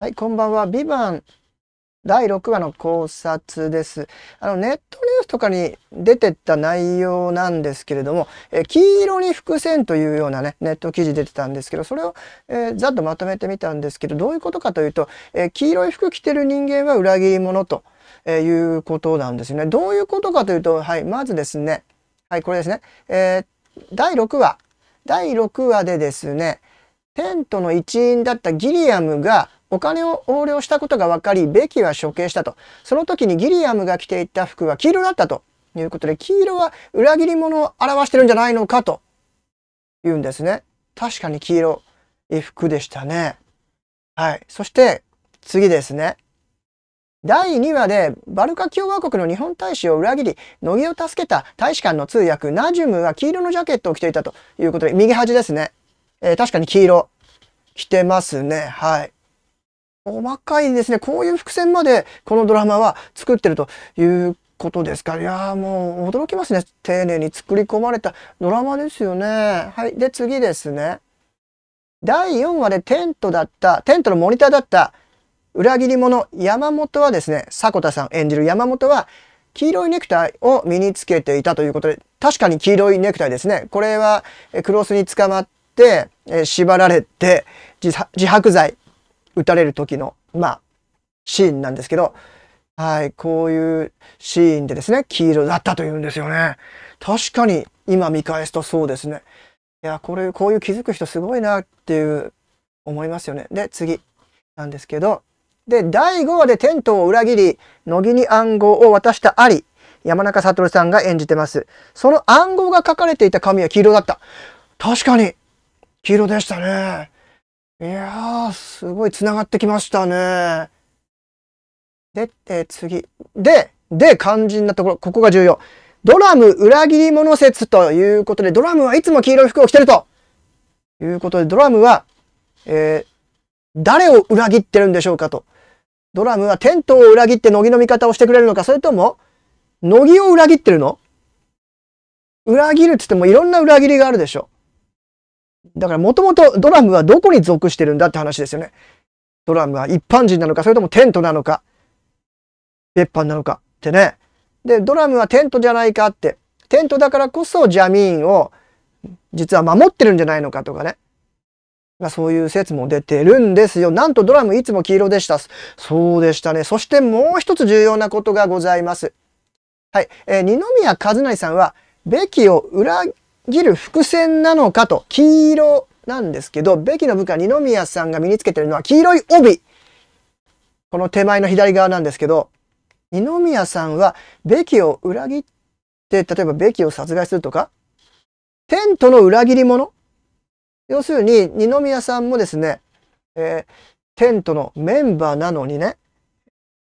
はい、こんばんは。ビバン第6話の考察です。あの、ネットニュースとかに出てった内容なんですけれども、え黄色に伏線というようなね、ネット記事出てたんですけど、それを、えー、ざっとまとめてみたんですけど、どういうことかというと、え黄色い服着てる人間は裏切り者と、えいうことなんですよね。どういうことかというと、はい、まずですね、はい、これですね、えー、第6話、第6話でですね、テントの一員だったギリアムが、お金を横領したことが分かり、ベキは処刑したと。その時にギリアムが着ていた服は黄色だったということで、黄色は裏切り者を表してるんじゃないのかと言うんですね。確かに黄色い服でしたね。はい。そして次ですね。第2話でバルカ共和国の日本大使を裏切り、乃木を助けた大使館の通訳ナジュムは黄色のジャケットを着ていたということで、右端ですね。えー、確かに黄色着てますね。はい。細かいですね。こういう伏線までこのドラマは作ってるということですから、いやもう驚きますね。丁寧に作り込まれたドラマですよね。はい。で、次ですね。第4話でテントだった、テントのモニターだった裏切り者山本はですね、迫田さん演じる山本は黄色いネクタイを身につけていたということで、確かに黄色いネクタイですね。これはクロスに捕まって、え縛られて自白剤撃たれる時の、まあ、シーンなんですけど、はい、こういうシーンでですね、黄色だったというんですよね。確かに今見返すとそうですね。いや、これ、こういう気づく人すごいなっていう思いますよね。で、次なんですけど、で、第5話でテントを裏切り、乃木に暗号を渡したあり、山中悟さんが演じてます。その暗号が書かれていた紙は黄色だった。確かに、黄色でしたね。いやー、すごい繋がってきましたね。で、えー、次。で、で、肝心なところ、ここが重要。ドラム裏切り者説ということで、ドラムはいつも黄色い服を着てるということで、ドラムは、えー、誰を裏切ってるんでしょうかと。ドラムはテントを裏切って乃木の味方をしてくれるのか、それとも、乃木を裏切ってるの裏切るって言ってもいろんな裏切りがあるでしょ。だからもともとドラムはどこに属してるんだって話ですよね。ドラムは一般人なのか、それともテントなのか、別班なのかってね。で、ドラムはテントじゃないかって。テントだからこそジャミーンを実は守ってるんじゃないのかとかね。まあ、そういう説も出てるんですよ。なんとドラムいつも黄色でした。そうでしたね。そしてもう一つ重要なことがございます。はい。えー、二宮和也さんは、べきを裏ぎる伏線なのかと、黄色なんですけど、べきの部下二宮さんが身につけてるのは黄色い帯。この手前の左側なんですけど、二宮さんはべきを裏切って、例えばべきを殺害するとか、テントの裏切り者要するに、二宮さんもですね、えー、テントのメンバーなのにね、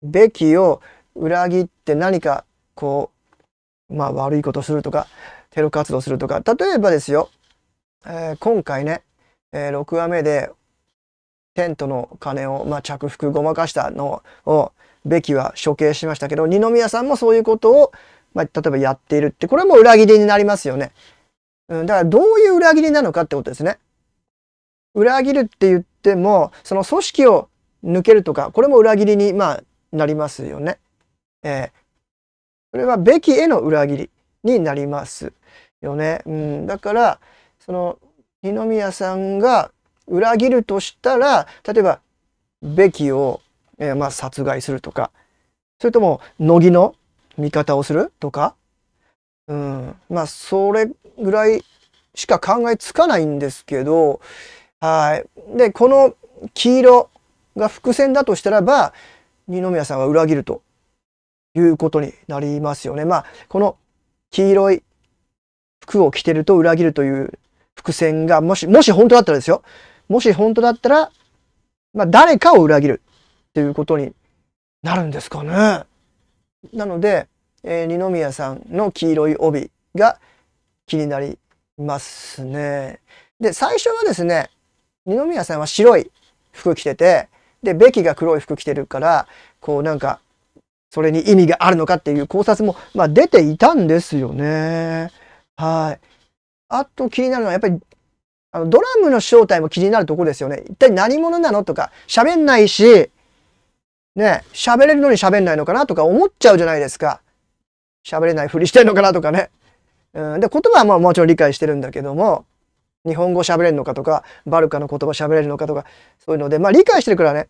べきを裏切って何かこう、まあ悪いことするとか、テロ活動するとか、例えばですよ、えー、今回ね、えー、6話目でテントの金を、まあ、着服ごまかしたのをべきは処刑しましたけど二宮さんもそういうことを、まあ、例えばやっているってこれも裏切りになりますよね、うん、だからどういう裏切りなのかってことですね裏切るって言ってもその組織を抜けるとかこれも裏切りに、まあ、なりますよね、えー、これはべきへの裏切りになりますよね。うん、だからその二宮さんが裏切るとしたら例えばベキを、えー、まあ、殺害するとかそれとも乃木の味方をするとか、うん、まあそれぐらいしか考えつかないんですけどはいでこの黄色が伏線だとしたらば二宮さんは裏切るということになりますよね。まあこの黄色い服を着てると裏切るという伏線が、もし、もし本当だったらですよ。もし本当だったら、まあ、誰かを裏切るっていうことになるんですかね。なので、えー、二宮さんの黄色い帯が気になりますね。で、最初はですね、二宮さんは白い服着てて、で、ベキが黒い服着てるから、こうなんか、それに意味があるのかっていう考察も、まあ、出ていたんですよね。はい。あと気になるのはやっぱりあのドラムの正体も気になるとこですよね。一体何者なのとか喋んないし、ね、喋れるのに喋んないのかなとか思っちゃうじゃないですか。喋れないふりしてんのかなとかね。うん、で言葉はもうもちろん理解してるんだけども日本語喋れるのかとかバルカの言葉喋れるのかとかそういうのでまあ理解してるからね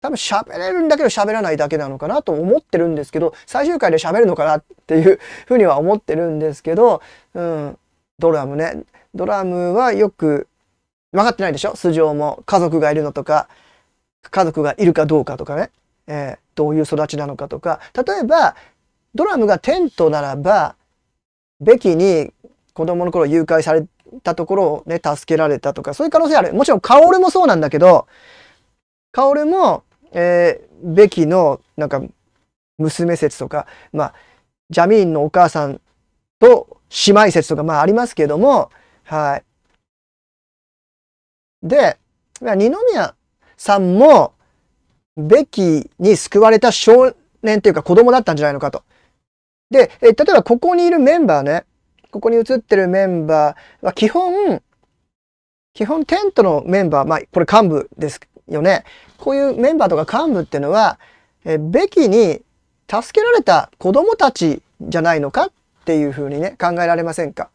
多分喋れるんだけど喋らないだけなのかなと思ってるんですけど、最終回で喋るのかなっていうふうには思ってるんですけど、うん、ドラムね。ドラムはよく分かってないでしょ素性も。家族がいるのとか、家族がいるかどうかとかね。えー、どういう育ちなのかとか。例えば、ドラムがテントならば、べきに子供の頃誘拐されたところをね、助けられたとか、そういう可能性ある。もちろん、薫もそうなんだけど、薫もえー、ベキのなんか娘説とか、まあ、ジャミーンのお母さんと姉妹説とか、まあありますけども、はい。で、二宮さんも、ベキに救われた少年というか子供だったんじゃないのかと。で、え例えばここにいるメンバーね、ここに写ってるメンバーは基本、基本テントのメンバー、まあこれ幹部ですよね。こういうメンバーとか幹部っていうのは、えべきに助けられた子供たちじゃないのかっていうふうにね、考えられませんか。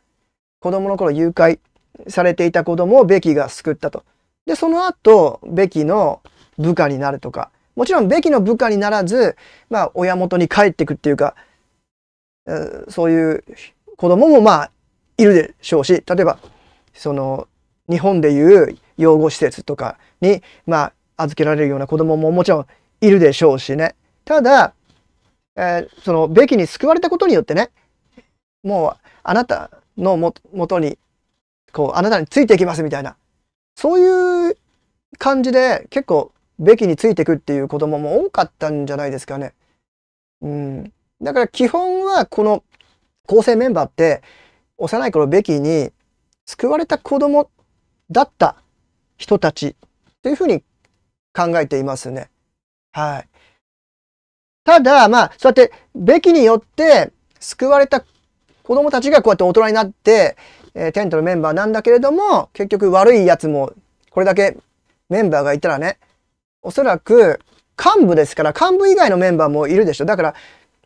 子供の頃誘拐されていた子供をベキが救ったと。で、その後、ベキの部下になるとか、もちろんべきの部下にならず、まあ、親元に帰ってくっていうか、そういう子供もまあ、いるでしょうし、例えば、その、日本でいう養護施設とかに、まあ、預けられるような子供ももちろんいるでしょうしね。ただ、えー、その、べきに救われたことによってね、もう、あなたのも、もとに、こう、あなたについていきますみたいな、そういう感じで、結構、べきについてくっていう子供も多かったんじゃないですかね。うん。だから基本は、この構成メンバーって、幼い頃べきに救われた子供だった人たちというふうに考えていますね。はい。ただ、まあ、そうやって、べきによって救われた子供たちがこうやって大人になって、えー、テントのメンバーなんだけれども、結局悪いやつも、これだけメンバーがいたらね、おそらく幹部ですから、幹部以外のメンバーもいるでしょ。だから、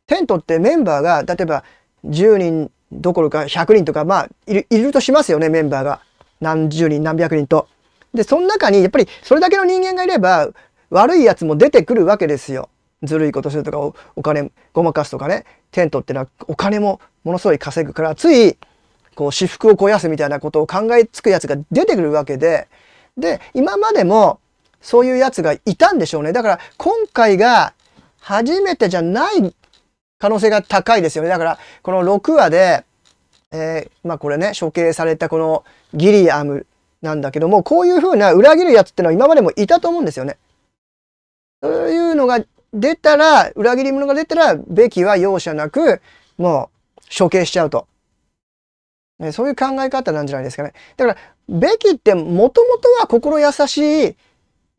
テントってメンバーが、例えば10人どころか100人とか、まあいる、いるとしますよね、メンバーが。何十人何百人と。でその中にやっぱりそれだけの人間がいれば悪いやつも出てくるわけですよ。ずるいことするとかお金ごまかすとかねテントってのはお金もものすごい稼ぐからついこう私服を肥やすみたいなことを考えつくやつが出てくるわけでで今までもそういうやつがいたんでしょうねだから今回が初めてじゃない可能性が高いですよねだからこの6話でえー、まあこれね、処刑されたこのギリアムなんだけども、こういうふうな裏切るやつってのは今までもいたと思うんですよね。そういうのが出たら、裏切り者が出たら、べきは容赦なく、もう処刑しちゃうと。ね、そういう考え方なんじゃないですかね。だから、べきってもともとは心優しい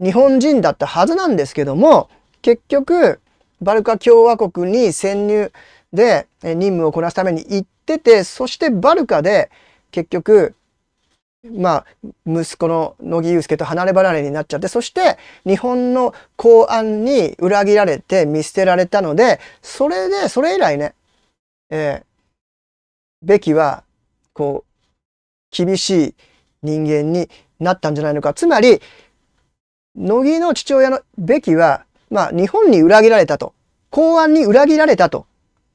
日本人だったはずなんですけども、結局、バルカ共和国に潜入で任務をこなすために行ってて、そしてバルカで結局、まあ、息子の乃木祐介と離れ離れになっちゃって、そして日本の公安に裏切られて見捨てられたので、それで、それ以来ね、えー、べきは、こう、厳しい人間になったんじゃないのか。つまり、乃木の父親のべきは、まあ、日本に裏切られたと。公安に裏切られたと。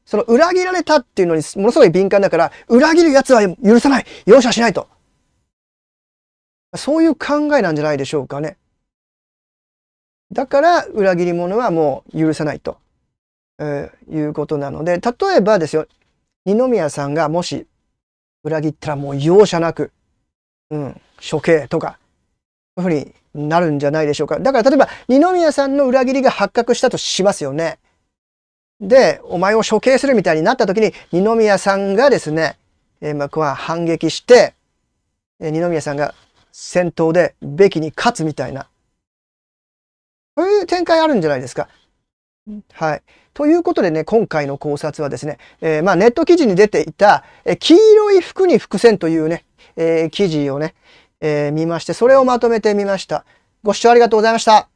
その裏切られたっていうのにものすごい敏感だから、裏切る奴は許さない容赦しないと。そういう考えなんじゃないでしょうかね。だから裏切り者はもう許さないと、えー、いうことなので、例えばですよ、二宮さんがもし裏切ったらもう容赦なく、うん、処刑とか、そういうふうになるんじゃないでしょうか。だから例えば二宮さんの裏切りが発覚したとしますよね。で、お前を処刑するみたいになった時に、二宮さんがですね、えー、まあ、反撃して、えー、二宮さんが戦闘でべきに勝つみたいな、そういう展開あるんじゃないですか。はい。ということでね、今回の考察はですね、えー、まあ、ネット記事に出ていた、え黄色い服に伏線というね、え記事をね、え見まして、それをまとめてみました。ご視聴ありがとうございました。